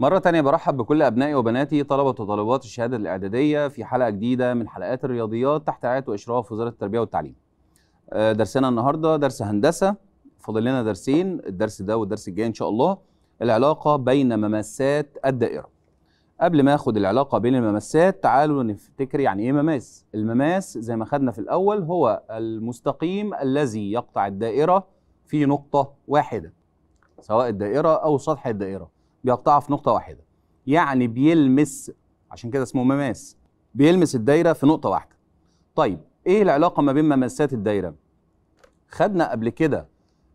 مرة تانية برحب بكل أبنائي وبناتي طلبة وطالبات الشهادة الإعدادية في حلقة جديدة من حلقات الرياضيات تحت رعاية وإشراف وزارة التربية والتعليم. آه، درسنا النهاردة درس هندسة فاضل لنا درسين الدرس ده والدرس الجاي إن شاء الله العلاقة بين مماسات الدائرة. قبل ما آخد العلاقة بين المماسات تعالوا نفتكر يعني إيه مماس. المماس زي ما خدنا في الأول هو المستقيم الذي يقطع الدائرة في نقطة واحدة سواء الدائرة أو سطح الدائرة. بيقطعها في نقطه واحده يعني بيلمس عشان كده اسمه مماس بيلمس الدايره في نقطه واحده طيب ايه العلاقه ما بين مماسات الدايره خدنا قبل كده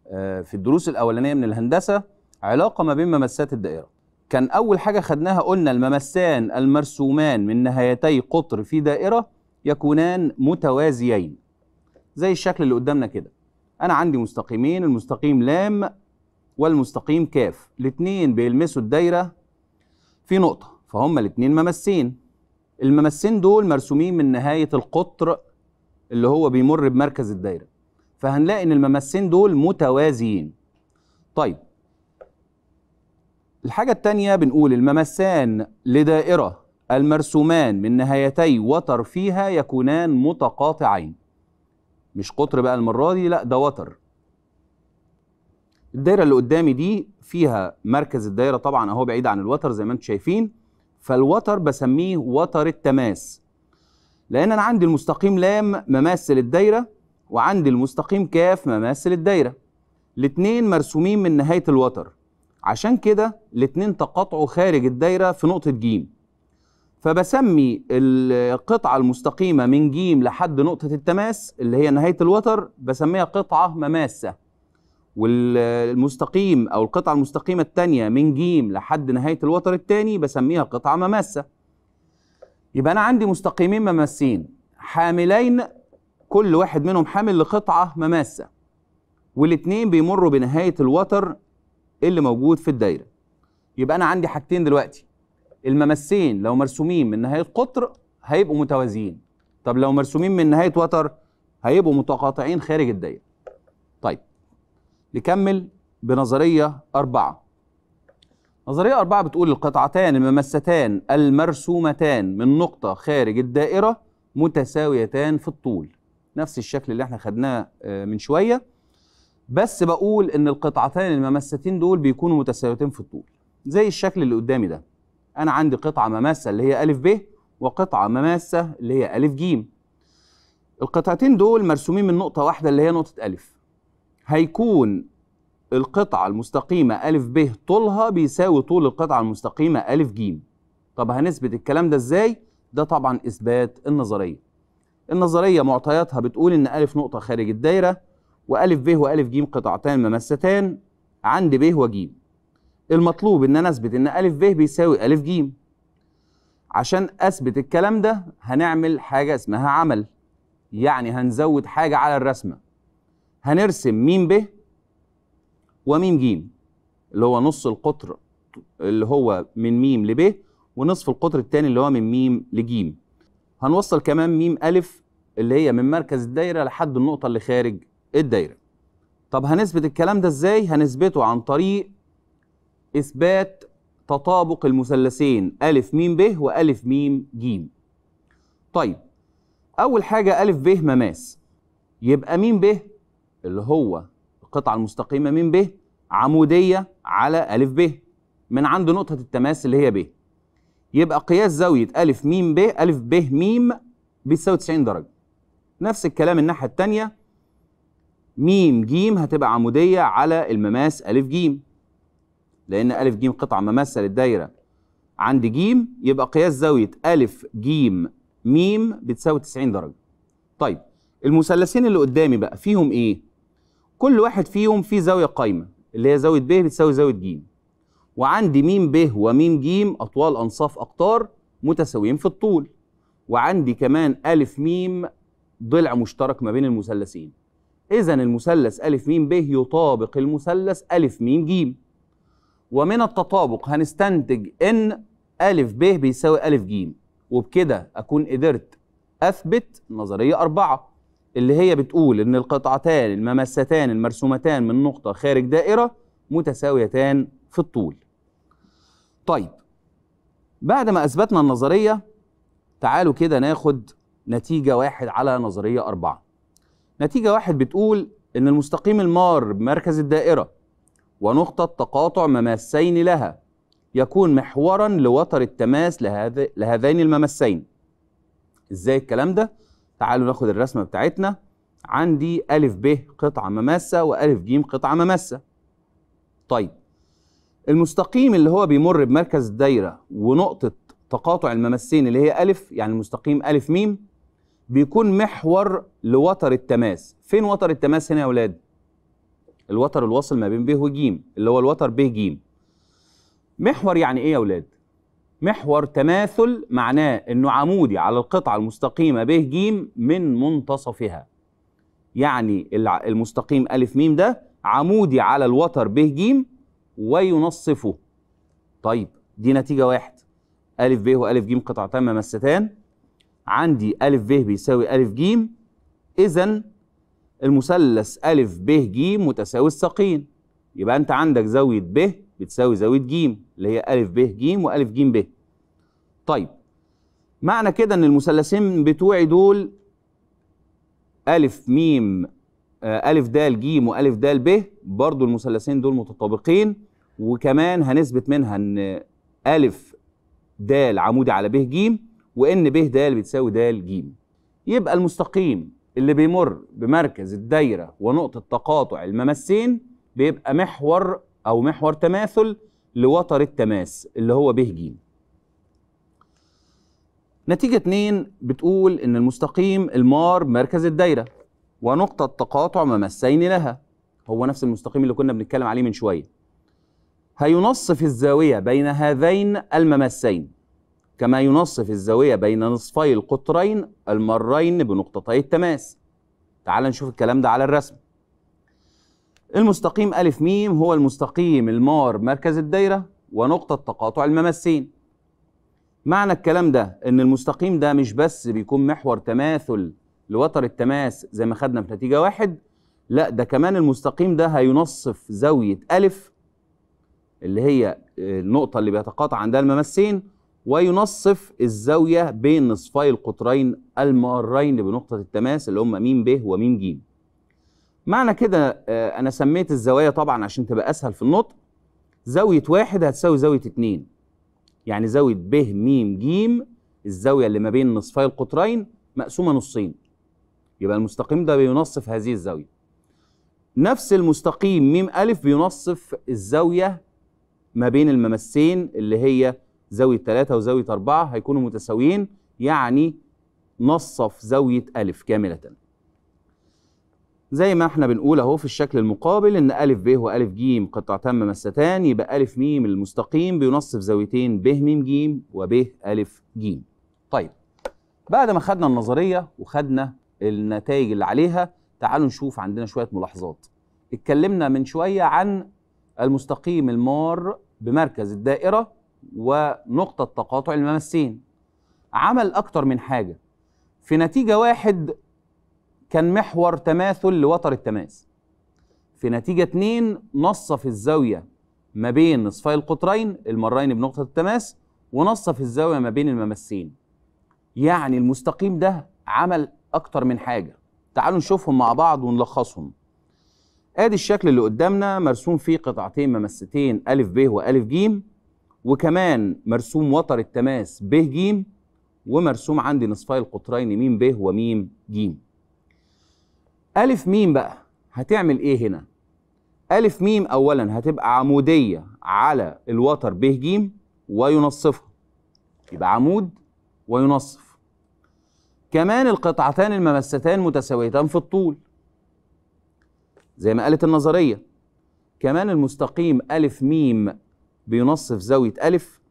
آه، في الدروس الاولانيه من الهندسه علاقه ما بين مماسات الدائره كان اول حاجه خدناها قلنا الممسان المرسومان من نهايتي قطر في دائره يكونان متوازيين زي الشكل اللي قدامنا كده انا عندي مستقيمين المستقيم لام والمستقيم كاف الاثنين بيلمسوا الدايره في نقطه فهم الاثنين ممسين الممسين دول مرسومين من نهايه القطر اللي هو بيمر بمركز الدايره فهنلاقي ان الممسين دول متوازيين طيب الحاجة التانية بنقول الممسان لدائرة المرسومان من نهايتي وتر فيها يكونان متقاطعين مش قطر بقى المرة دي لا ده وتر الدايره اللي قدامي دي فيها مركز الدايره طبعا اهو بعيد عن الوتر زي ما انتم شايفين فالوتر بسميه وتر التماس لان انا عندي المستقيم لام مماس الدايره وعندي المستقيم كاف مماس الدايره الاثنين مرسومين من نهايه الوتر عشان كده الاثنين تقاطعوا خارج الدايره في نقطه ج فبسمي القطعه المستقيمه من ج لحد نقطه التماس اللي هي نهايه الوتر بسميها قطعه مماسه والمستقيم او القطعه المستقيمه الثانيه من ج لحد نهايه الوتر الثاني بسميها قطعه مماسه يبقى انا عندي مستقيمين مماسين حاملين كل واحد منهم حامل لقطعه مماسه والاثنين بيمروا بنهايه الوتر اللي موجود في الدايره يبقى انا عندي حاجتين دلوقتي الممسين لو مرسومين من نهايه قطر هيبقوا متوازيين طب لو مرسومين من نهايه وتر هيبقوا متقاطعين خارج الدايره نكمل بنظرية أربعة نظرية أربعة بتقول القطعتان الممستان المرسومتان من نقطة خارج الدائرة متساويتان في الطول نفس الشكل اللي احنا خدناه آه، من شوية بس بقول إن القطعتان الممستين دول بيكونوا متساويتين في الطول زي الشكل اللي قدامي ده أنا عندي قطعة مماسة اللي هي ألف ب وقطعة مماسة اللي هي ألف جيم القطعتين دول مرسومين من نقطة واحدة اللي هي نقطة ألف هيكون القطعة المستقيمة أ ب طولها بيساوي طول القطعة المستقيمة أ ج طب هنثبت الكلام ده إزاي؟ ده طبعا إثبات النظرية النظرية معطياتها بتقول إن أ نقطة خارج الدايرة وأ ب وأ ج قطعتان ممستان عند ب وج المطلوب إن أنا أثبت إن أ ب بيساوي أ ج عشان أثبت الكلام ده هنعمل حاجة اسمها عمل يعني هنزود حاجة على الرسمة هنرسم م ب وم ج اللي هو نص القطر اللي هو من م لب ونصف القطر الثاني اللي هو من م ج هنوصل كمان م أ اللي هي من مركز الدايرة لحد النقطة اللي خارج الدايرة طب هنثبت الكلام ده ازاي؟ هنثبته عن طريق إثبات تطابق المثلثين أ م ب وأ م ج طيب أول حاجة أ ب مماس يبقى م ب اللي هو القطعه المستقيمه من ب عموديه على الف ب من عند نقطه التماس اللي هي ب يبقى قياس زاويه الف م ب الف ب م بتساوي 90 درجه نفس الكلام الناحيه الثانيه م ج هتبقى عموديه على المماس الف ج لان الف ج قطعه مماسه للدايره عند ج يبقى قياس زاويه الف ج م بتساوي 90 درجه طيب المثلثين اللي قدامي بقى فيهم ايه كل واحد فيهم فيه زاويه قايمه اللي هي زاويه ب بتساوي زاويه ج وعندي م ب وم ج اطوال انصاف اقطار متساويين في الطول وعندي كمان أ م ضلع مشترك ما بين المثلثين اذا المثلث أ م ب يطابق المثلث أ م ج ومن التطابق هنستنتج ان أ ب بيساوي أ ج وبكده اكون قدرت اثبت نظريه أربعة اللي هي بتقول ان القطعتان الممستان المرسومتان من نقطه خارج دائره متساويتان في الطول طيب بعد ما اثبتنا النظريه تعالوا كده ناخد نتيجه واحد على نظريه اربعه نتيجه واحد بتقول ان المستقيم المار بمركز الدائره ونقطه تقاطع مماسين لها يكون محورا لوتر التماس لهذ... لهذين الممسين ازاي الكلام ده تعالوا ناخد الرسمة بتاعتنا عندي ا ب قطعة مماسة وأ ج قطعة مماسة طيب المستقيم اللي هو بيمر بمركز الدايرة ونقطة تقاطع الممسين اللي هي ا يعني المستقيم ا م بيكون محور لوتر التماس فين وتر التماس هنا يا ولاد الوتر الواصل ما بين ب وج اللي هو الوتر ب ج محور يعني ايه يا ولاد محور تماثل معناه انه عمودي على القطعه المستقيمه ب ج من منتصفها يعني المستقيم أ م ده عمودي على الوتر ب ج وينصفه طيب دي نتيجه واحد أ ب وأ ج قطعتان ممستان عندي أ ب بيساوي أ ج اذا المثلث أ ب ج متساوي الساقين يبقى انت عندك زاويه ب بتساوي زاويه ج اللي هي ا ب ج وأ ج ب طيب معنى كده ان المثلثين بتوعي دول ا م ا د ج و ا د ب برضو المثلثين دول متطابقين وكمان هنثبت منها ان ا د عمودي على ب ج وان ب د بتساوي د ج يبقى المستقيم اللي بيمر بمركز الدايره ونقطه تقاطع الممسين بيبقى محور أو محور تماثل لوتر التماس اللي هو ب ج نتيجة اتنين بتقول إن المستقيم المار بمركز الدايرة ونقطة تقاطع ممسين لها هو نفس المستقيم اللي كنا بنتكلم عليه من شوية هينصف الزاوية بين هذين الممسين كما ينصف الزاوية بين نصفي القطرين المرين بنقطتي التماس تعال نشوف الكلام ده على الرسم المستقيم ألف ميم هو المستقيم المار مركز الدايرة ونقطة تقاطع الممسين معنى الكلام ده ان المستقيم ده مش بس بيكون محور تماثل لوتر التماس زي ما خدنا في نتيجة واحد لا ده كمان المستقيم ده هينصف زاوية ألف اللي هي آه، النقطة اللي بيتقاطع عندها الممسين وينصف الزاوية بين نصفي القطرين المارين بنقطة التماس اللي هم م ب وم ج معنى كده آه، انا سميت الزوايا طبعا عشان تبقى اسهل في النطق زاويه واحد هتساوي زاويه اتنين يعني زاويه ب م ج الزاويه اللي ما بين نصفي القطرين مقسومه نصين يبقى المستقيم ده بينصف هذه الزاويه نفس المستقيم م أ بينصف الزاويه ما بين الممسين اللي هي زاويه تلاتة وزاويه أربعة هيكونوا متساويين يعني نصف زاويه أ كامله زي ما احنا بنقول اهو في الشكل المقابل ان أ ب وأ ج قطعتان مستان يبقى أ م المستقيم بينصف زاويتين ب م ج و ب أ ج. طيب بعد ما خدنا النظريه وخدنا النتائج اللي عليها تعالوا نشوف عندنا شويه ملاحظات. اتكلمنا من شويه عن المستقيم المار بمركز الدائره ونقطه تقاطع الممسين. عمل اكتر من حاجه في نتيجة واحد كان محور تماثل لوتر التماس في نتيجة 2 نصف الزاوية ما بين نصفي القطرين المرين بنقطة التماس ونصف الزاوية ما بين الممسين يعني المستقيم ده عمل أكتر من حاجة تعالوا نشوفهم مع بعض ونلخصهم ادي الشكل اللي قدامنا مرسوم فيه قطعتين ممستين أ ب وأ ج وكمان مرسوم وتر التماس ب ج ومرسوم عندي نصفي القطرين م ب وم ج ألف ميم بقى هتعمل إيه هنا؟ ألف ميم أولا هتبقى عمودية على الوتر ب ج وينصفها يبقى عمود وينصف كمان القطعتان الممستان متساويتان في الطول زي ما قالت النظرية كمان المستقيم ألف ميم بينصف زاوية ألف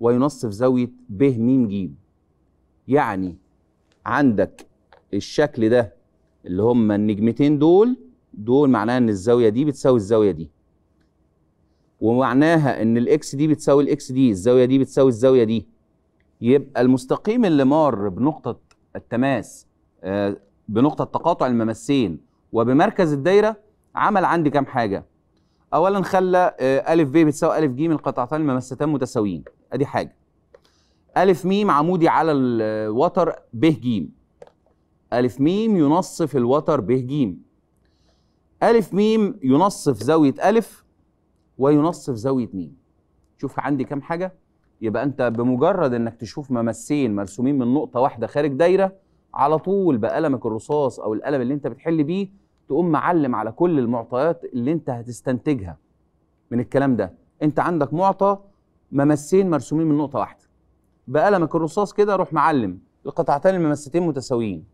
وينصف زاوية ب م ج يعني عندك الشكل ده اللي هم النجمتين دول دول معناها ان الزاويه دي بتساوي الزاويه دي ومعناها ان الاكس دي بتساوي الاكس دي الزاويه دي بتساوي الزاويه دي يبقى المستقيم اللي مار بنقطه التماس آه، بنقطه تقاطع الممسين وبمركز الدايره عمل عندي كام حاجه اولا خلى ا آه، ب بتساوي ا ج القطعتان الممستان متساويين ادي حاجه ا م عمودي على الوتر ب ج ألف ميم ينصف الوتر به جيم ألف ميم ينصف زاوية ألف وينصف زاوية ميم شوف عندي كام حاجة يبقى أنت بمجرد أنك تشوف ممسين مرسومين من نقطة واحدة خارج دايرة على طول بقلمك الرصاص أو القلم اللي أنت بتحل بيه تقوم معلم على كل المعطيات اللي أنت هتستنتجها من الكلام ده أنت عندك معطى ممسين مرسومين من نقطة واحدة بقلمك الرصاص كده روح معلم القطعتين الممستين متساويين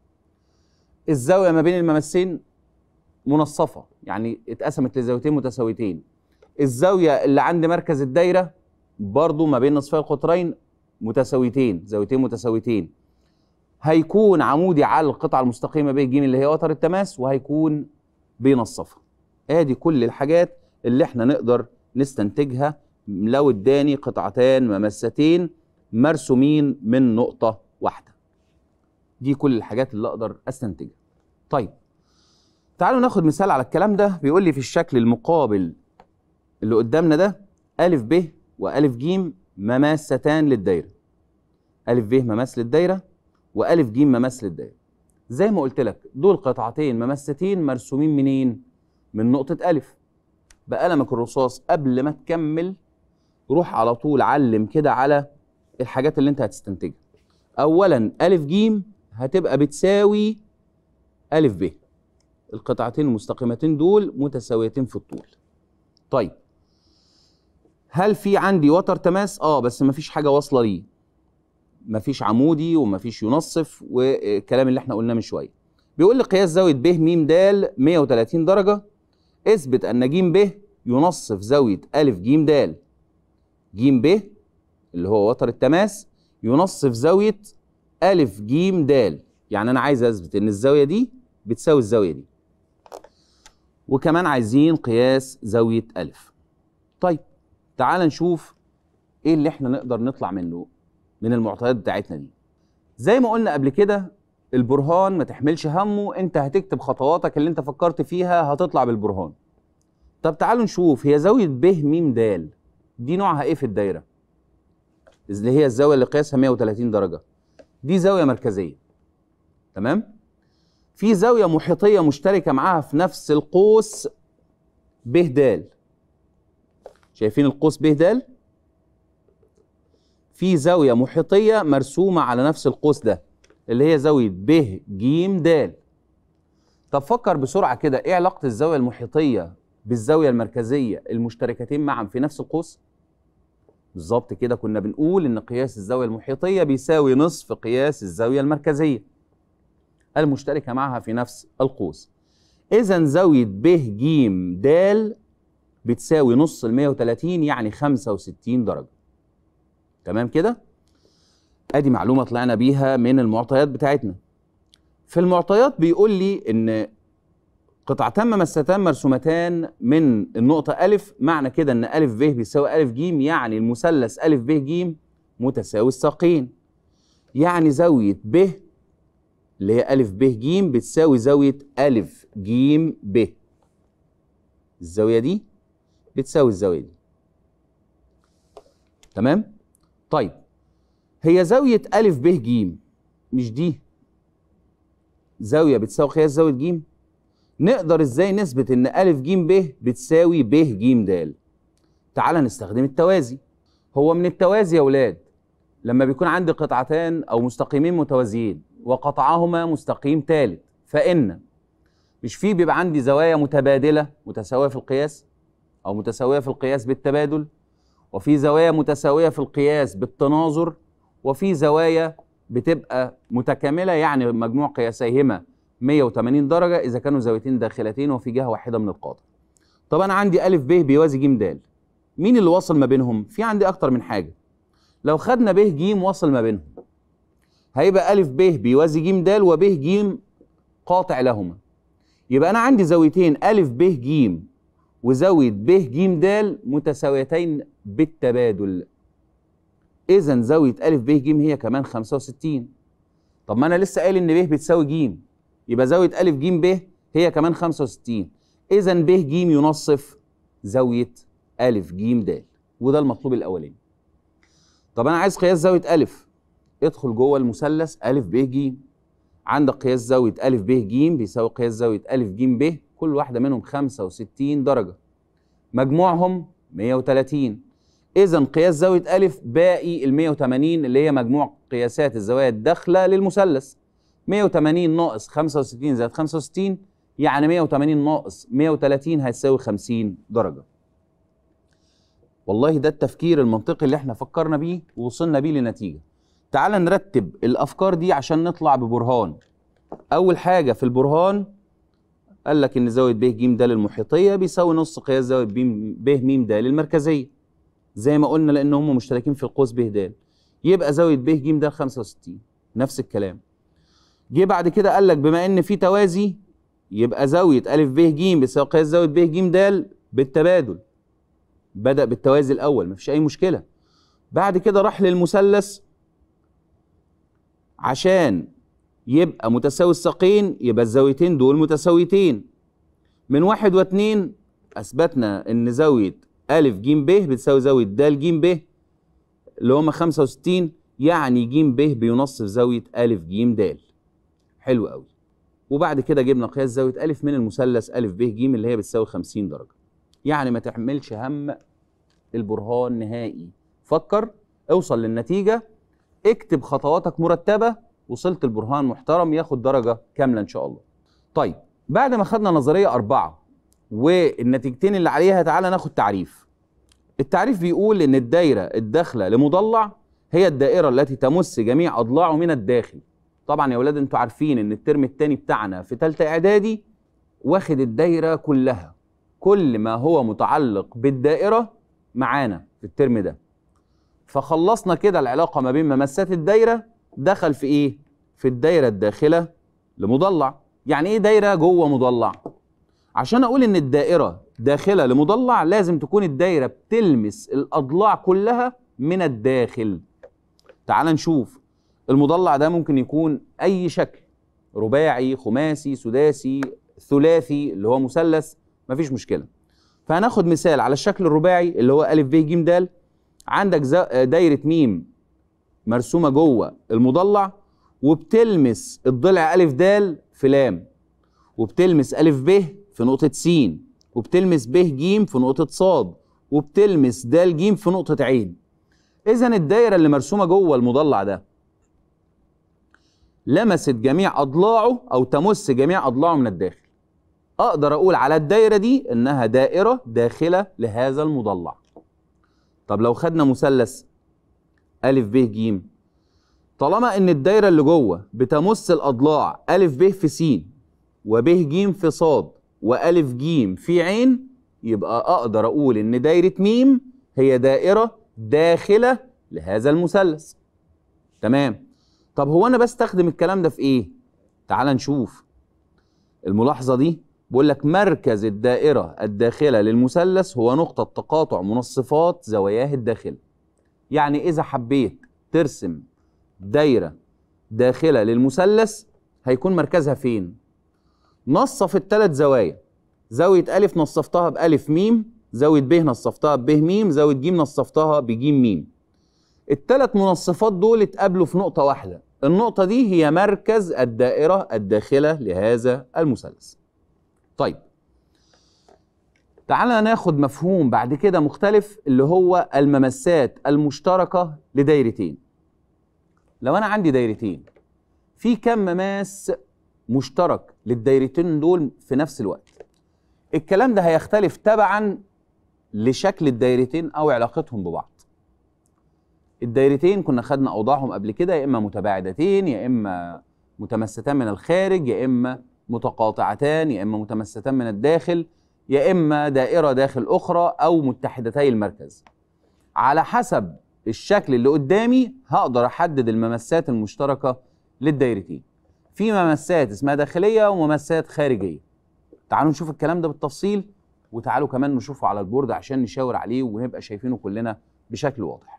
الزاويه ما بين الممسين منصفه يعني اتقسمت لزاويتين متساويتين الزاويه اللي عند مركز الدايره برضو ما بين نصفي القطرين متساويتين زاويتين متساويتين هيكون عمودي على القطعه المستقيمه ب ج اللي هي وتر التماس وهيكون بينصفها ادي كل الحاجات اللي احنا نقدر نستنتجها لو اداني قطعتان ممستين مرسومين من نقطه واحده دي كل الحاجات اللي اقدر استنتجها طيب تعالوا ناخد مثال على الكلام ده بيقول لي في الشكل المقابل اللي قدامنا ده أ ب و ا ج مماستان للدايرة أ ب مماس للدايرة ا ج مماس للدايرة زي ما قلت لك دول قطعتين مماستين مرسومين منين؟ من نقطة أ بقلمك الرصاص قبل ما تكمل روح على طول علم كده على الحاجات اللي انت هتستنتجها أولا أ ج هتبقى بتساوي أ ب القطعتين المستقيمتين دول متساويتين في الطول طيب هل في عندي وتر تماس اه بس مفيش حاجه واصله ليه مفيش عمودي ومفيش ينصف والكلام اللي احنا قلناه من شويه بيقول لي قياس زاويه ب م د 130 درجه اثبت ان ج ب ينصف زاويه ا ج د ج ب اللي هو وتر التماس ينصف زاويه أ ج د يعني أنا عايز أثبت إن الزاوية دي بتساوي الزاوية دي وكمان عايزين قياس زاوية أ طيب تعال نشوف إيه اللي إحنا نقدر نطلع منه من المعطيات بتاعتنا دي زي ما قلنا قبل كده البرهان ما تحملش همه انت هتكتب خطواتك اللي انت فكرت فيها هتطلع بالبرهان طب تعالوا نشوف هي زاوية ب م د دي نوعها ايه في الدايرة اللي هي الزاوية اللي قياسها 130 درجة دي زاويه مركزيه تمام في زاويه محيطيه مشتركه معاها في نفس القوس ب د شايفين القوس ب د في زاويه محيطيه مرسومه على نفس القوس ده اللي هي زاويه ب ج د طب فكر بسرعه كده ايه علاقه الزاويه المحيطيه بالزاويه المركزيه المشتركتين معا في نفس القوس بالظبط كده كنا بنقول ان قياس الزاويه المحيطيه بيساوي نصف قياس الزاويه المركزيه المشتركه معها في نفس القوس اذا زاويه ب ج د بتساوي نص ال 130 يعني 65 درجه تمام كده ادي معلومه طلعنا بيها من المعطيات بتاعتنا في المعطيات بيقول لي ان قطعتان ممستان مرسومتان من النقطة ألف معنى كده إن ألف ب بيساوي ألف ج يعني المثلث ألف ب ج متساوي الساقين يعني زاوية ب اللي هي ألف ب ج بتساوي زاوية ألف ج ب الزاوية دي بتساوي الزاوية دي تمام؟ طيب هي زاوية ألف ب ج مش دي زاوية بتساوي قياس زاوية ج نقدر ازاي نثبت ان أ ج ب بتساوي ب ج د تعال نستخدم التوازي هو من التوازي يا ولاد لما بيكون عندي قطعتان أو مستقيمين متوازيين وقطعهما مستقيم ثالث فإن مش في بيبقى عندي زوايا متبادلة متساوية في القياس أو متساوية في القياس بالتبادل وفي زوايا متساوية في القياس بالتناظر وفي زوايا بتبقى متكاملة يعني مجموع قياسيهما 180 درجة إذا كانوا زاويتين داخلتين وفي جهة واحدة من القاطع. طب أنا عندي أ ب بيوازي ج د. مين اللي واصل ما بينهم؟ في عندي أكتر من حاجة. لو خدنا ب ج واصل ما بينهم هيبقى أ ب بيوازي ج د وب ج قاطع لهما. يبقى أنا عندي زاويتين أ ب ج وزاوية ب ج د متساويتين بالتبادل. إذا زاوية أ ب ج هي كمان 65. طب ما أنا لسه قايل إن ب بتساوي ج. يبقى زاويه ا ج ب هي كمان 65 اذا ب ج ينصف زاويه ا ج د وده المطلوب الاولاني طب انا عايز قياس زاويه ا ادخل جوه المثلث ا ب ج عندك قياس زاويه ا ب ج بيساوي قياس زاويه ا ج ب كل واحده منهم 65 درجه مجموعهم 130 اذا قياس زاويه ا باقي ال 180 اللي هي مجموع قياسات الزوايا الداخله للمثلث 180 ناقص 65 زائد 65 يعني 180 ناقص 130 هتساوي 50 درجه والله ده التفكير المنطقي اللي احنا فكرنا بيه ووصلنا بيه لنتيجه تعال نرتب الافكار دي عشان نطلع ببرهان اول حاجه في البرهان قال لك ان زاويه ب ج د المحيطية بيساوي نص قياس زاويه ب م د المركزية. زي ما قلنا لان هم مشتركين في القوس ب د يبقى زاويه ب ج د 65 نفس الكلام جه بعد كده قال لك بما ان في توازي يبقى زاويه ا ب ج بسبب قياس زاويه ب ج د بالتبادل بدا بالتوازي الاول مفيش اي مشكله بعد كده راح للمثلث عشان يبقى متساوي الساقين يبقى الزاويتين دول متساويتين من واحد واتنين اثبتنا ان زاويه ا ج ب بتساوي زاويه د ج ب اللي هما 65 يعني ج ب بينصف زاويه ا ج د حلو قوي وبعد كده جبنا قياس زاويه الف من المثلث الف ب ج اللي هي بتساوي 50 درجه يعني ما تحملش هم البرهان نهائي فكر اوصل للنتيجه اكتب خطواتك مرتبه وصلت البرهان محترم ياخد درجه كامله ان شاء الله طيب بعد ما خدنا نظريه أربعة والنتيجتين اللي عليها تعالى ناخد تعريف التعريف بيقول ان الدايره الداخله لمضلع هي الدائره التي تمس جميع اضلاعه من الداخل طبعا يا ولاد انتوا عارفين ان الترم الثاني بتاعنا في ثالثه اعدادي واخد الدايره كلها كل ما هو متعلق بالدائره معانا في الترم ده فخلصنا كده العلاقه ما بين ممسات الدايره دخل في ايه في الدايره الداخله لمضلع يعني ايه دايره جوه مضلع عشان اقول ان الدائره داخله لمضلع لازم تكون الدايره بتلمس الاضلاع كلها من الداخل تعال نشوف المضلع ده ممكن يكون اي شكل رباعي خماسي سداسي ثلاثي اللي هو مثلث مفيش مشكله فهناخد مثال على الشكل الرباعي اللي هو ا ب ج د عندك دايره م مرسومه جوه المضلع وبتلمس الضلع ا د في لام وبتلمس ا ب في نقطه س وبتلمس ب ج في نقطه ص وبتلمس د ج في نقطه عين اذا الدايره اللي مرسومه جوه المضلع ده لمست جميع أضلاعه أو تمس جميع أضلاعه من الداخل أقدر أقول على الدايرة دي إنها دائرة داخلة لهذا المضلع طب لو خدنا مثلث أ ب ج طالما إن الدايرة اللي جوه بتمس الأضلاع أ ب في س و ب ج في ص و ا ج في عين يبقى أقدر أقول إن دايرة م هي دائرة داخلة لهذا المثلث تمام طب هو انا بستخدم الكلام ده في ايه تعال نشوف الملاحظه دي بيقول لك مركز الدائره الداخله للمثلث هو نقطه تقاطع منصفات زواياه الداخل يعني اذا حبيت ترسم دايره داخله للمثلث هيكون مركزها فين نصف الثلاث زوايا زاويه الف نصفتها بالف ميم زاويه ب نصفتها ب م زاويه ج نصفتها بج م الثلاث منصفات دول اتقابلوا في نقطه واحده النقطة دي هي مركز الدائرة الداخلة لهذا المثلث طيب تعالى ناخد مفهوم بعد كده مختلف اللي هو الممسات المشتركة لدايرتين لو أنا عندي دايرتين في كم مماس مشترك للدايرتين دول في نفس الوقت الكلام ده هيختلف تبعا لشكل الدايرتين أو علاقتهم ببعض الدايرتين كنا خدنا اوضاعهم قبل كده يا اما متباعدتين يا اما متمستان من الخارج يا اما متقاطعتان يا اما متمستان من الداخل يا اما دائره داخل اخرى او متحدتي المركز على حسب الشكل اللي قدامي هقدر احدد الممسات المشتركه للدايرتين في ممسات اسمها داخليه وممسات خارجيه تعالوا نشوف الكلام ده بالتفصيل وتعالوا كمان نشوفه على البورد عشان نشاور عليه ونبقى شايفينه كلنا بشكل واضح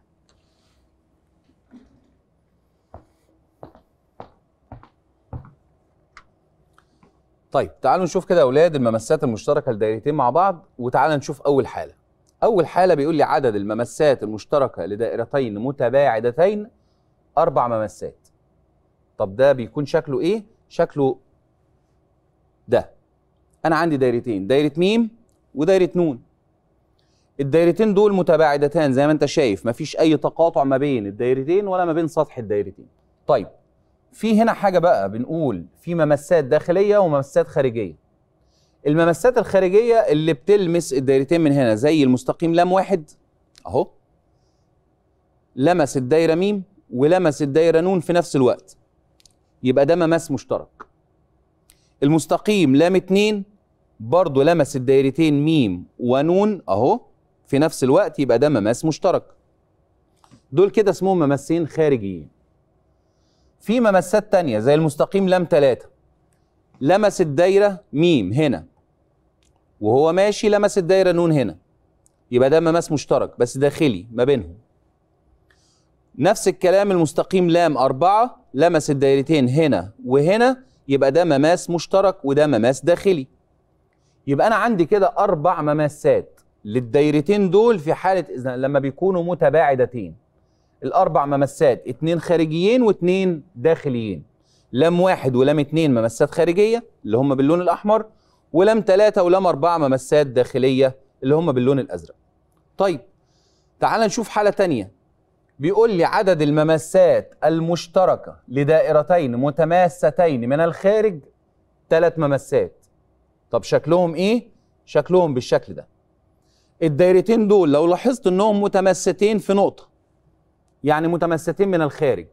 طيب تعالوا نشوف كده يا اولاد الممسات المشتركه لدايرتين مع بعض وتعالى نشوف اول حاله اول حاله بيقول لي عدد الممسات المشتركه لدائرتين متباعدتين اربع ممسات طب ده بيكون شكله ايه شكله ده انا عندي دايرتين دايره ميم ودايره نون الدايرتين دول متباعدتان زي ما انت شايف مفيش اي تقاطع ما بين الدايرتين ولا ما بين سطح الدايرتين طيب في هنا حاجه بقى بنقول في ممسات داخليه وممسات خارجيه الممسات الخارجيه اللي بتلمس الدايرتين من هنا زي المستقيم لام واحد اهو لمس الدايره ميم ولمس الدايره نون في نفس الوقت يبقى ده مماس مشترك المستقيم لام اتنين برضه لمس الدايرتين ميم ونون اهو في نفس الوقت يبقى ده مماس مشترك دول كده اسمهم ممسين خارجيين في ممسات تانية زي المستقيم لام ثلاثة لمس الدايرة ميم هنا وهو ماشي لمس الدايرة نون هنا يبقى ده مماس مشترك بس داخلي ما بينهم نفس الكلام المستقيم لام أربعة لمس الدايرتين هنا وهنا يبقى ده مماس مشترك وده مماس داخلي يبقى أنا عندي كده أربع مماسات للدايرتين دول في حالة إذن لما بيكونوا متباعدتين الاربع ممسات اثنين خارجيين واثنين داخليين لام واحد ولام اثنين ممسات خارجيه اللي هم باللون الاحمر ولام ثلاثه ولام اربعه ممسات داخليه اللي هم باللون الازرق طيب تعال نشوف حاله تانية بيقول لي عدد الممسات المشتركه لدائرتين متماستين من الخارج ثلاث ممسات طب شكلهم ايه شكلهم بالشكل ده الدايرتين دول لو لاحظت انهم متمستين في نقطه يعني متمستين من الخارج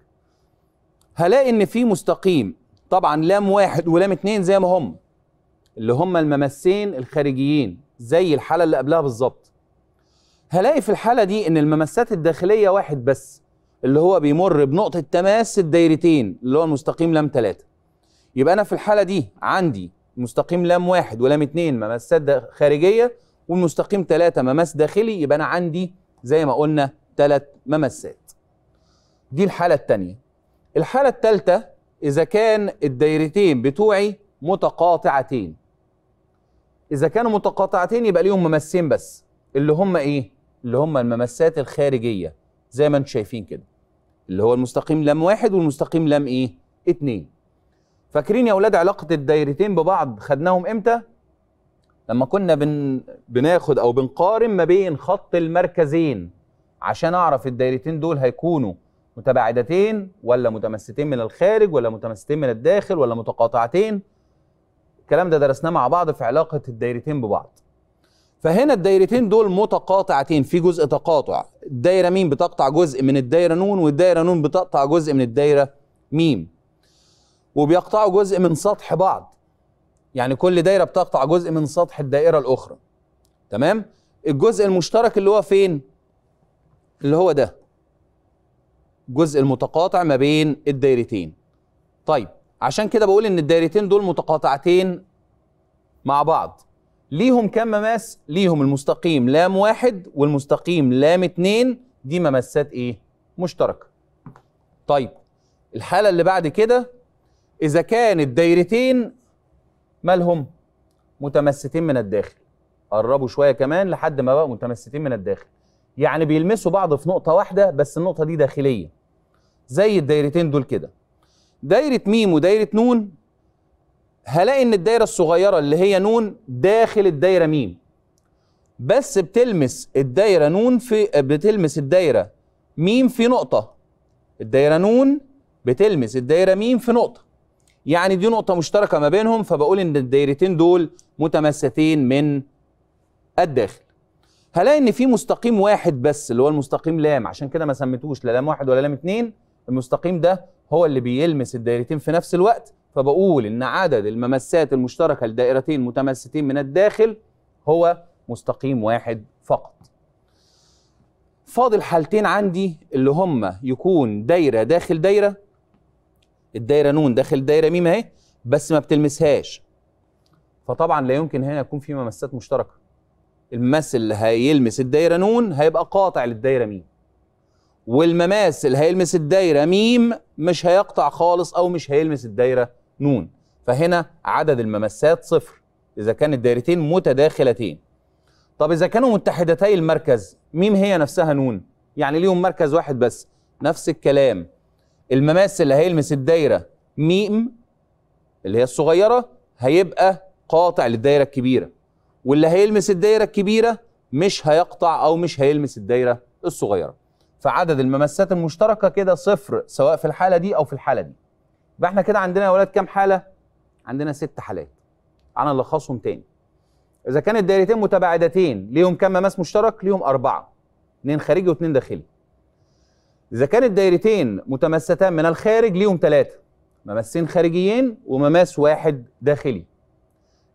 هلاقي ان في مستقيم طبعا لام واحد ولام اتنين زي ما هم اللي هم الممسين الخارجيين زي الحاله اللي قبلها بالظبط هلاقي في الحاله دي ان الممسات الداخليه واحد بس اللي هو بيمر بنقطه تماس الدايرتين اللي هو المستقيم لام ثلاثة يبقى انا في الحاله دي عندي مستقيم لام واحد ولام اتنين ممسات خارجيه والمستقيم ثلاثة مماس داخلي يبقى انا عندي زي ما قلنا ثلاث ممسات دي الحالة التانية الحالة التالتة إذا كان الدايرتين بتوعي متقاطعتين إذا كانوا متقاطعتين يبقى ليهم ممسين بس اللي هم إيه؟ اللي هم الممسات الخارجية زي ما انتم شايفين كده اللي هو المستقيم لام واحد والمستقيم لام إيه؟ اتنين فاكرين يا أولاد علاقة الدايرتين ببعض خدناهم إمتى؟ لما كنا بن... بناخد أو بنقارن ما بين خط المركزين عشان أعرف الدايرتين دول هيكونوا متباعدتين ولا متمستين من الخارج ولا متمستين من الداخل ولا متقاطعتين الكلام ده درسناه مع بعض في علاقة الدايرتين ببعض فهنا الدايرتين دول متقاطعتين في جزء تقاطع الدايرة ميم بتقطع جزء من الدايرة نون والدايرة نون بتقطع جزء من الدايرة ميم وبيقطعوا جزء من سطح بعض يعني كل دايرة بتقطع جزء من سطح الدائرة الأخرى تمام الجزء المشترك اللي هو فين اللي هو ده الجزء المتقاطع ما بين الدايرتين طيب عشان كده بقول ان الدايرتين دول متقاطعتين مع بعض ليهم كم مماس ليهم المستقيم لام واحد والمستقيم لام اتنين دي مماسات ايه مشتركه طيب الحاله اللي بعد كده اذا كان الدايرتين مالهم متمستين من الداخل قربوا شويه كمان لحد ما بقوا متمستين من الداخل يعني بيلمسوا بعض في نقطه واحده بس النقطه دي داخليه زي الدايرتين دول كده دايره ميم ودايره نون هلاقي ان الدايره الصغيره اللي هي نون داخل الدايره ميم بس بتلمس الدايره نون في بتلمس الدايره ميم في نقطه الدايره نون بتلمس الدايره ميم في نقطه يعني دي نقطه مشتركه ما بينهم فبقول ان الدايرتين دول متماثلتين من الداخل هلاقي ان في مستقيم واحد بس اللي هو المستقيم لام عشان كده ما سميتوش لا لام واحد ولا لام اتنين المستقيم ده هو اللي بيلمس الدائرتين في نفس الوقت فبقول ان عدد الممسات المشتركه لدائرتين متمستين من الداخل هو مستقيم واحد فقط فاضل حالتين عندي اللي هما يكون دايره داخل دايره الدايره نون داخل دايره ميم اهي بس ما بتلمسهاش فطبعا لا يمكن هنا يكون في ممسات مشتركه المس اللي هيلمس الدايره نون هيبقى قاطع للدايره ميم اللي هيلمس الدايره ميم مش هيقطع خالص او مش هيلمس الدايره نون فهنا عدد الممسات صفر اذا كانت دايرتين متداخلتين طب اذا كانوا متحدتي المركز ميم هي نفسها نون يعني ليهم مركز واحد بس نفس الكلام المماس اللي هيلمس الدايره ميم اللي هي الصغيره هيبقى قاطع للدايره الكبيره واللي هيلمس الدايره الكبيره مش هيقطع او مش هيلمس الدايره الصغيره فعدد الممسات المشتركه كده صفر سواء في الحاله دي او في الحاله دي يبقى احنا كده عندنا يا ولاد كام حاله عندنا ست حالات انا الخصهم تاني اذا كانت دايرتين متباعدتين ليهم كام مماس مشترك ليهم اربعه اثنين خارجي واثنين داخلي اذا كانت دايرتين متمستان من الخارج ليهم ثلاثه ممسين خارجيين ومماس واحد داخلي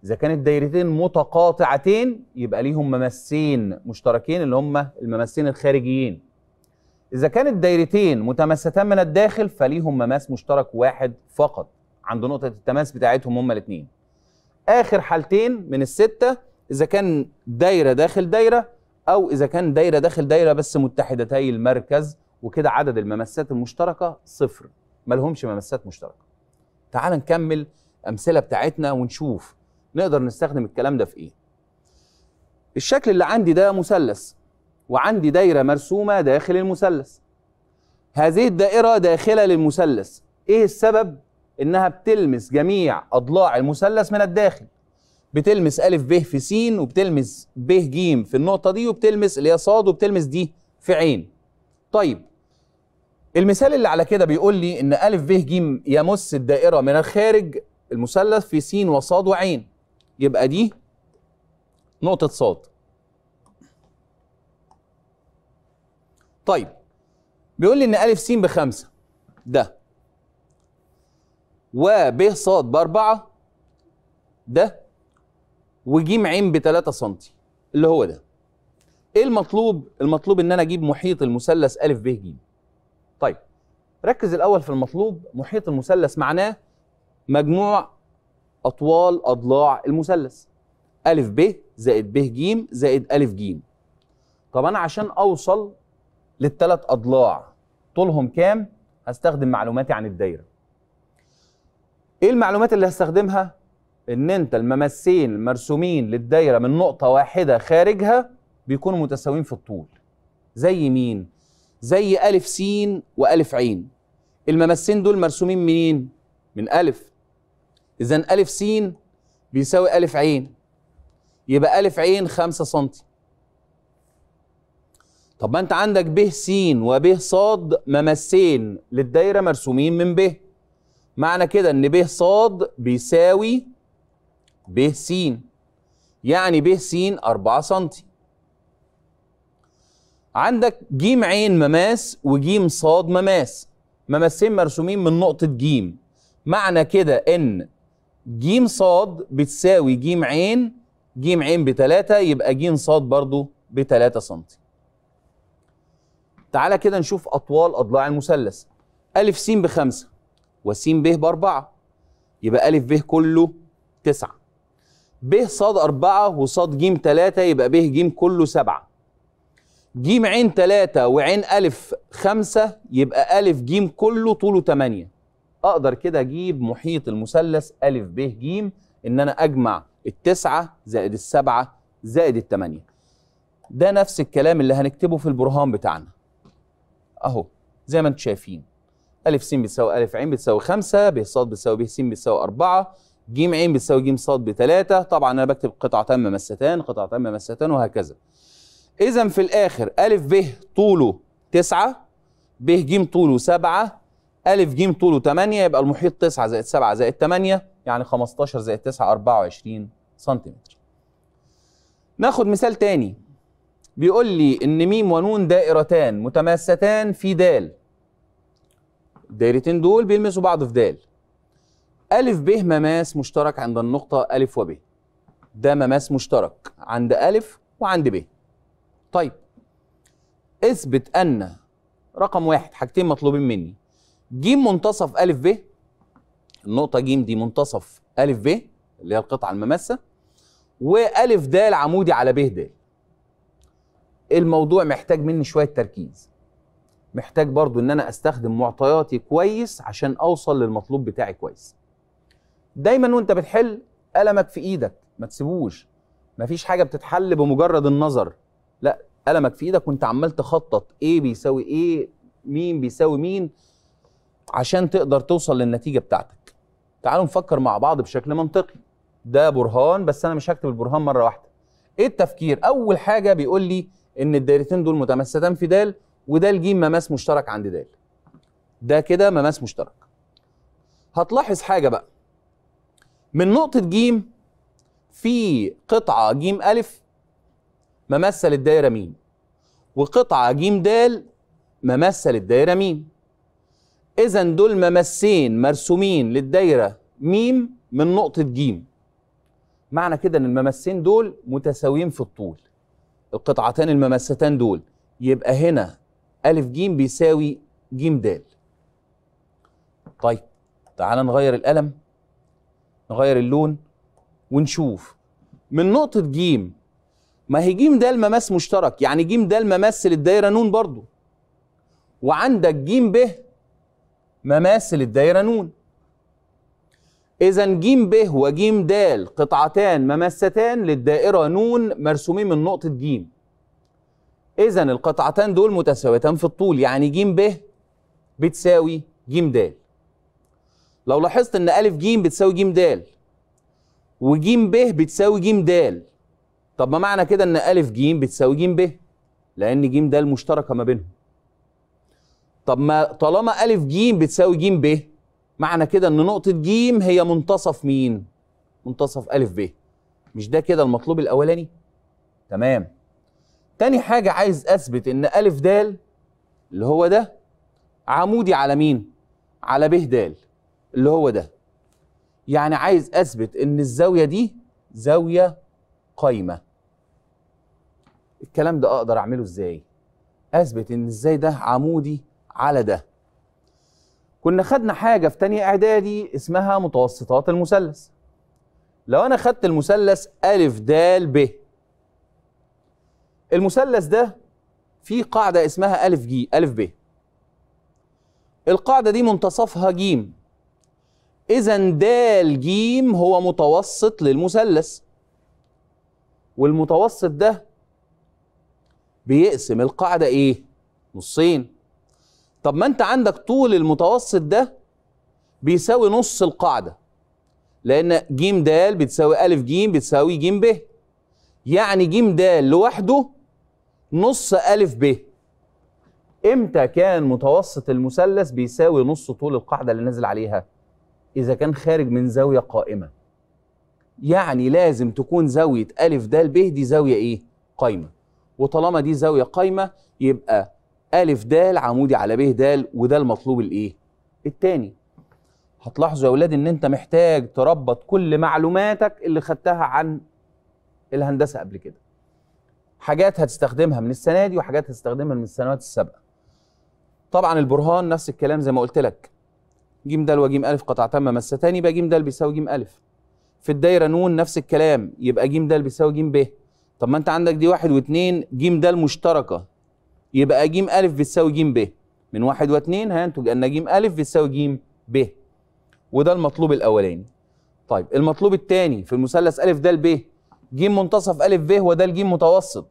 اذا كانت دايرتين متقاطعتين يبقى ليهم ممسين مشتركين اللي هم الممسين الخارجيين إذا كانت دايرتين متماستان من الداخل فليهم مماس مشترك واحد فقط عند نقطة التماس بتاعتهم هما الاثنين آخر حالتين من الستة إذا كان دايرة داخل دايرة أو إذا كان دايرة داخل دايرة بس متحدتي المركز وكده عدد الممسات المشتركة صفر ملهمش ممسات مشتركة تعال نكمل أمثلة بتاعتنا ونشوف نقدر نستخدم الكلام ده في إيه الشكل اللي عندي ده مثلث وعندي دايرة مرسومة داخل المثلث هذه الدائرة داخلة للمثلث ايه السبب؟ انها بتلمس جميع اضلاع المثلث من الداخل بتلمس ألف ب في س وبتلمس ب ج في النقطة دي وبتلمس اللي هي ص وبتلمس دي في عين طيب المثال اللي على كده بيقول لي ان ألف ب ج يمس الدائرة من الخارج المثلث في س وص وعين يبقى دي نقطة ص طيب بيقول لي ان ألف س بخمسة ده و ب ص بأربعة ده وج ع بتلاتة سنتي اللي هو ده ايه المطلوب؟ المطلوب ان انا اجيب محيط المثلث أ ب ج. طيب ركز الاول في المطلوب محيط المثلث معناه مجموع اطوال اضلاع المثلث أ ب زائد ب ج زائد أ ج. طب انا عشان اوصل للثلاث اضلاع طولهم كام هستخدم معلوماتي عن الدايره ايه المعلومات اللي هستخدمها ان انت الممسين المرسومين للدايره من نقطه واحده خارجها بيكونوا متساويين في الطول زي مين زي أ س أ ع الممسين دول مرسومين منين من أ. اذا أ س بيساوي أ ع يبقى أ ع 5 سم طب ما انت عندك ب س وب ص ممسين للدايره مرسومين من ب معنى كده ان ب ص بيساوي ب س يعني ب س 4 سم عندك ج ع مماس وج ص مماس ممسين مرسومين من نقطه ج معنى كده ان ج ص بتساوي ج ع ج ع ب 3 يبقى ج ص برضو ب 3 سم تعالى كده نشوف أطوال أضلاع المثلث ألف س بخمسة وسين ب بأربعة يبقى ألف ب كله تسعة ب صاد أربعة وصاد جيم تلاتة يبقى ب جيم كله سبعة جيم عين تلاتة وعين ألف خمسة يبقى ألف جيم كله طوله تمانية أقدر كده أجيب محيط المثلث ألف ب جيم إن أنا أجمع التسعة زائد السبعة زائد التمانية ده نفس الكلام اللي هنكتبه في البرهان بتاعنا اهو زي ما انتم شايفين ا س بتساوي ا ع بتساوي 5 ب ص بتساوي ب س بتساوي 4 ج ع بتساوي ج ص 3 طبعا انا بكتب قطعة تامة مستان قطعة تامة مستان وهكذا اذا في الاخر ا ب طوله 9 ب ج طوله 7 ا ج طوله 8 يبقى المحيط 9 زائد 7 زائد 8 يعني 15 زائد 9 24 سنتيمتر ناخد مثال تاني بيقول لي ان ميم ونون دائرتان متماستان في دال الدايرتين دول بيلمسوا بعض في دال ألف ب مماس مشترك عند النقطة ألف وب ده مماس مشترك عند ألف وعند ب طيب اثبت أن رقم واحد حاجتين مطلوبين مني ج منتصف ألف ب النقطة ج دي منتصف ألف ب اللي هي القطعة المماسة وألف د عمودي على ب د الموضوع محتاج مني شويه تركيز محتاج برضو ان انا استخدم معطياتي كويس عشان اوصل للمطلوب بتاعي كويس دايما وانت بتحل قلمك في ايدك ما تسيبوش مفيش حاجه بتتحل بمجرد النظر لا قلمك في ايدك وانت عمال تخطط ايه بيساوي ايه مين بيساوي مين عشان تقدر توصل للنتيجه بتاعتك تعالوا نفكر مع بعض بشكل منطقي ده برهان بس انا مش هكتب البرهان مره واحده ايه التفكير اول حاجه بيقول لي ان الدايرتين دول متماستان في د وده الجيم مماس مشترك عند د ده كده مماس مشترك هتلاحظ حاجه بقى من نقطه جيم في قطعه جيم الف مماثه للدايره ميم وقطعه جيم د مماثه للدايره ميم اذا دول ممسين مرسومين للدايره ميم من نقطه جيم معنى كده ان الممسين دول متساويين في الطول القطعتين المماستان دول يبقى هنا ا ج بيساوي ج د طيب تعال نغير القلم نغير اللون ونشوف من نقطة ج ما هي ج د مماس مشترك يعني ج د مماس للدايرة نون برضو وعندك ج ب مماس للدايرة نون إذا ج ب ج د قطعتان ممستان للدائرة نون مرسومين من نقطة ج إذا القطعتان دول متساويتان في الطول يعني ج ب بتساوي ج د. لو لاحظت إن أ ج بتساوي ج د ج ب بتساوي ج د. طب ما معنى كده إن أ ج بتساوي ج ب لأن ج د مشتركة ما بينهم. طب ما طالما أ ج بتساوي ج ب معنى كده ان نقطه ج هي منتصف مين منتصف ا ب مش ده كده المطلوب الاولاني تمام تاني حاجه عايز اثبت ان ا د اللي هو ده عمودي على مين على ب د اللي هو ده يعني عايز اثبت ان الزاويه دي زاويه قايمه الكلام ده اقدر اعمله ازاي اثبت ان ازاي ده عمودي على ده كنا خدنا حاجه في تانية اعدادي اسمها متوسطات المثلث لو انا خدت المثلث ا د ب المثلث ده فيه قاعده اسمها ا ج ا ب القاعده دي منتصفها ج اذا د ج هو متوسط للمثلث والمتوسط ده بيقسم القاعده ايه نصين طب ما انت عندك طول المتوسط ده بيساوي نص القاعده لان ج د بتساوي ا ج بتساوي ج ب يعني ج د لوحده نص ا ب امتى كان متوسط المثلث بيساوي نص طول القاعده اللي نازل عليها اذا كان خارج من زاويه قائمه يعني لازم تكون زاويه ا د ب دي زاويه ايه قايمه وطالما دي زاويه قايمه يبقى ألف دال عمودي على ب دال وده المطلوب الإيه؟ التاني هتلاحظوا يا أولاد إن أنت محتاج تربط كل معلوماتك اللي خدتها عن الهندسة قبل كده حاجات هتستخدمها من السنة دي وحاجات هتستخدمها من السنوات السابقة طبعا البرهان نفس الكلام زي ما قلت لك ج د وج أ قطعتان مستان يبقى ج د بيساوي ج أ في الدايرة نون نفس الكلام يبقى ج د بيساوي ج ب طب ما انت عندك دي واحد واتنين ج د مشتركة يبقى ج أ بتساوي ج ب من واحد واتنين هينتج أن ج أ بتساوي ج ب وده المطلوب الأولاني طيب المطلوب الثاني في المثلث أ ده ب ج منتصف أ ب وده الج متوسط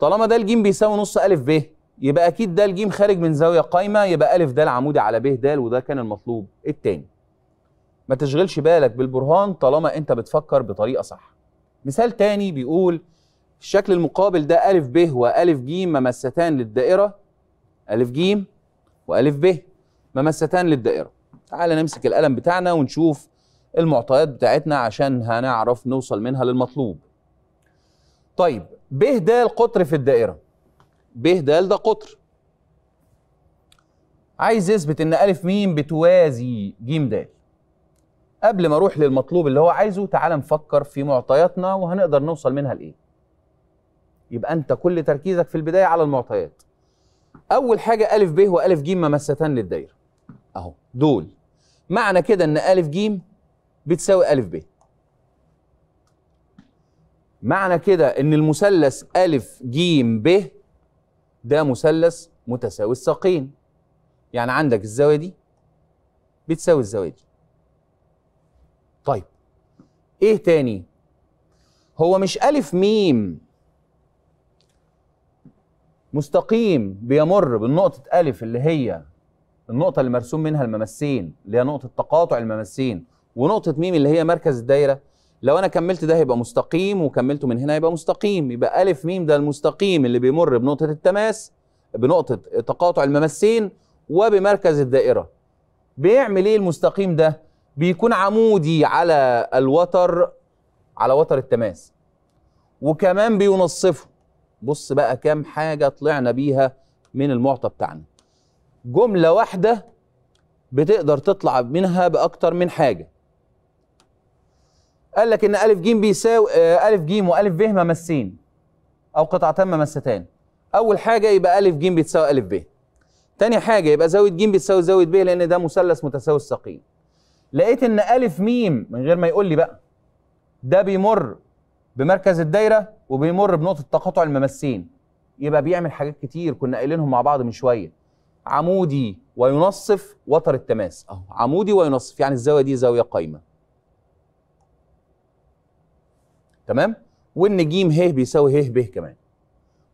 طالما ده الج بيساوي نص أ ب يبقى أكيد ده الج خارج من زاوية قايمة يبقى أ د عمودي على ب د وده كان المطلوب الثاني ما تشغلش بالك بالبرهان طالما أنت بتفكر بطريقة صح مثال تاني بيقول الشكل المقابل ده ألف ب وألف ج ممستان للدائرة ألف ج وألف ب ممستان للدائرة تعال نمسك القلم بتاعنا ونشوف المعطيات بتاعتنا عشان هنعرف نوصل منها للمطلوب طيب ب د قطر في الدائرة ب د ده قطر عايز يثبت ان ألف م بتوازي ج د قبل ما اروح للمطلوب اللي هو عايزه تعال نفكر في معطياتنا وهنقدر نوصل منها لايه يبقى انت كل تركيزك في البدايه على المعطيات اول حاجه ا ب و ا ج ممستان للدايره اهو دول معنى كده ان ا ج بتساوي ا ب معنى كده ان المثلث ا ج ب ده مثلث متساوي الساقين يعني عندك الزاويه دي بتساوي الزاويه دي طيب ايه تاني هو مش ا ميم مستقيم بيمر بالنقطة ألف اللي هي النقطة اللي مرسوم منها الممسين اللي هي نقطة تقاطع الممسين ونقطة ميم اللي هي مركز الدايرة لو أنا كملت ده هيبقى مستقيم وكملته من هنا هيبقى مستقيم يبقى ألف ميم ده المستقيم اللي بيمر بنقطة التماس بنقطة تقاطع الممسين وبمركز الدائرة بيعمل إيه المستقيم ده؟ بيكون عمودي على الوتر على وتر التماس وكمان بينصفه بص بقى كام حاجة طلعنا بيها من المعطى بتاعنا جملة واحدة بتقدر تطلع منها بأكتر من حاجة قال لك إن ألف جيم بيساوي آه، ألف جيم وألف ب ممسين أو قطعتان ممستان أول حاجة يبقى ألف جيم بتساوي ألف ب تاني حاجة يبقى زاوية جيم بتساوي زاوية ب لأن ده مثلث متساوي الساقين لقيت إن ألف ميم من غير ما يقول لي بقى ده بيمر بمركز الدايره وبيمر بنقطه تقاطع الممسين يبقى بيعمل حاجات كتير كنا قايلينهم مع بعض من شويه عمودي وينصف وتر التماس اهو عمودي وينصف يعني الزاويه دي زاويه قايمه تمام وان ج ه بيساوي ه ب كمان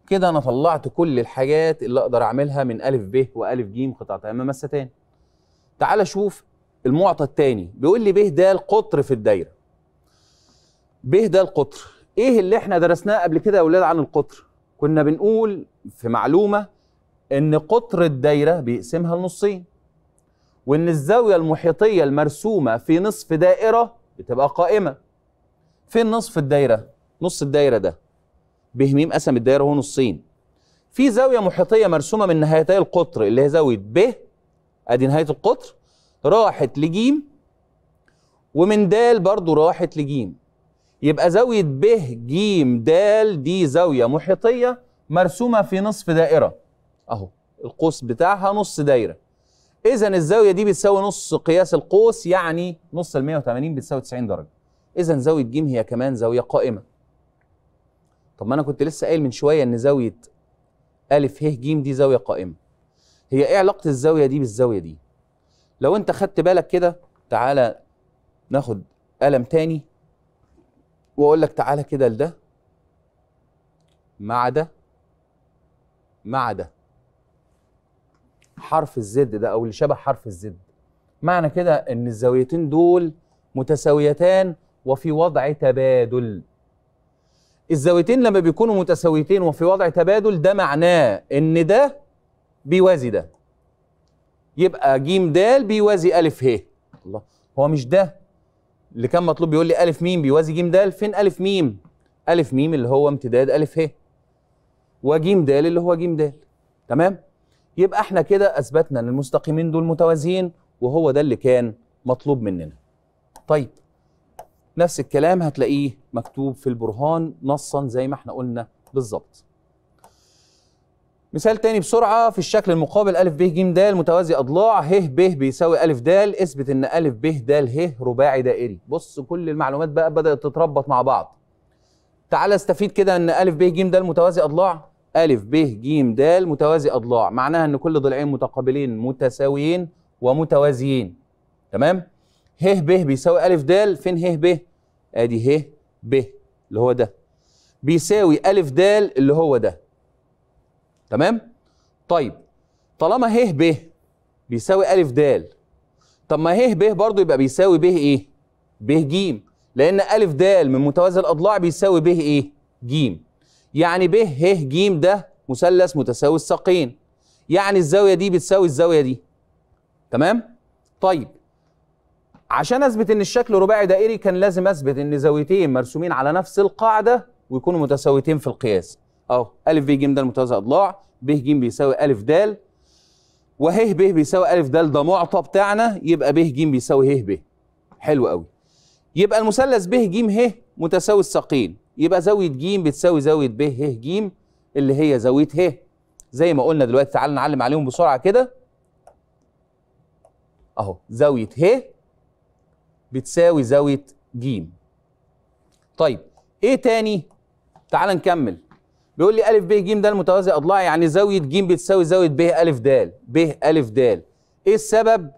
كده انا طلعت كل الحاجات اللي اقدر اعملها من الف ب والف ج قطعتين ممستان تعال شوف المعطى الثاني بيقول لي ب ده القطر في الدايره ب ده القطر ايه اللي احنا درسناه قبل كده يا اولاد عن القطر كنا بنقول في معلومه ان قطر الدايره بيقسمها لنصين وان الزاويه المحيطيه المرسومه في نصف دائره بتبقى قائمه فين نصف الدايره نص الدايره ده م قسم الدايره هو نصين في زاويه محيطيه مرسومه من نهايتي القطر اللي هي زاويه ب ادي نهايه القطر راحت لجيم ومن د برضو راحت لجيم يبقى زاوية ب ج د دي زاوية محيطية مرسومة في نصف دائرة أهو القوس بتاعها نص دايرة إذا الزاوية دي بتساوي نص قياس القوس يعني نص ال 180 بتساوي 90 درجة إذا زاوية ج هي كمان زاوية قائمة طب ما أنا كنت لسه قايل من شوية إن زاوية أ ه ج دي زاوية قائمة هي إيه علاقة الزاوية دي بالزاوية دي؟ لو أنت خدت بالك كده تعالى ناخد قلم تاني واقول لك تعالى كده لده مع ده مع ده حرف الزد ده او اللي شبه حرف الزد معنى كده ان الزاويتين دول متساويتان وفي وضع تبادل الزاويتين لما بيكونوا متساويتين وفي وضع تبادل ده معناه ان ده بيوازي ده يبقى ج د بيوازي أ ه الله هو مش ده اللي كان مطلوب بيقول لي الف ميم بيوازي جيم دال فين الف ميم الف ميم اللي هو امتداد الف ه وجيم دال اللي هو جيم دال تمام يبقى احنا كده اثبتنا ان المستقيمين دول متوازيين وهو ده اللي كان مطلوب مننا طيب نفس الكلام هتلاقيه مكتوب في البرهان نصا زي ما احنا قلنا بالظبط مثال تاني بسرعة في الشكل المقابل أ ب ج د متوازي أضلاع ه ب بيساوي أ د اثبت إن أ ب د ه رباعي دائري بص كل المعلومات بقى بدأت تتربط مع بعض تعالى استفيد كده إن أ ب ج د متوازي أضلاع أ ب ج د متوازي أضلاع معناها إن كل ضلعين متقابلين متساويين ومتوازيين تمام ه ب بيساوي أ د فين ه ب آدي آه، ه ب اللي هو ده بيساوي أ د اللي هو ده تمام طيب طالما ه ب بيساوي ا د طب ما ه ب برضه يبقى بيساوي ب ايه ب ج لأن ا د من متوازي الأضلاع بيساوي ب ايه ج يعني ب ه ج ده مثلث متساوي الساقين يعني الزاوية دي بتساوي الزاوية دي تمام طيب عشان اثبت ان الشكل رباعي دائري كان لازم اثبت ان زاويتين مرسومين على نفس القاعده ويكونوا متساويتين في القياس اهو ا ب ج ده المتوازي اضلاع ب ج بيساوي ا د وه ب بيساوي ا د ده معطى بتاعنا يبقى ب ج بيساوي ه ب حلو قوي يبقى المثلث ب ج ه متساوي الساقين يبقى زاويه ج بتساوي زاويه ب ه ج اللي هي زاويه ه زي ما قلنا دلوقتي تعال نعلم عليهم بسرعه كده اهو زاويه ه بتساوي زاويه ج طيب ايه تاني تعال نكمل بيقول لي الف ب ج ده المتوازي اضلاع يعني زاويه ج بتساوي زاويه ب أ د ب أ د ايه السبب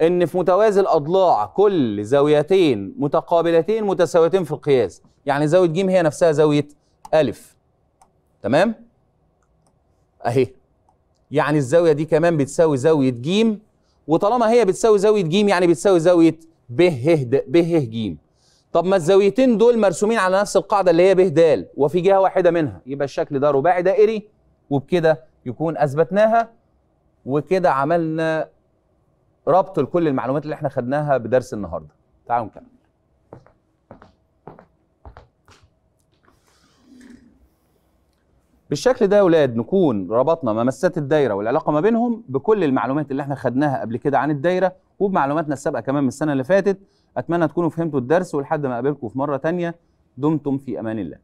ان في متوازي الاضلاع كل زاويتين متقابلتين متساويتين في القياس يعني زاويه ج هي نفسها زاويه الف تمام اهي يعني الزاويه دي كمان بتساوي زاويه ج وطالما هي بتساوي زاويه ج يعني بتساوي زاويه ب ه ب ه ج طب ما الزاويتين دول مرسومين على نفس القاعده اللي هي ب د وفي جهه واحده منها يبقى الشكل ده رباعي دائري وبكده يكون اثبتناها وكده عملنا ربط لكل المعلومات اللي احنا خدناها بدرس النهارده تعالوا نكمل بالشكل ده يا اولاد نكون ربطنا ممسات الدايره والعلاقه ما بينهم بكل المعلومات اللي احنا خدناها قبل كده عن الدايره وبمعلوماتنا السابقه كمان من السنه اللي فاتت أتمنى تكونوا فهمتوا الدرس ولحد ما أقابلكم في مرة تانية دمتم في أمان الله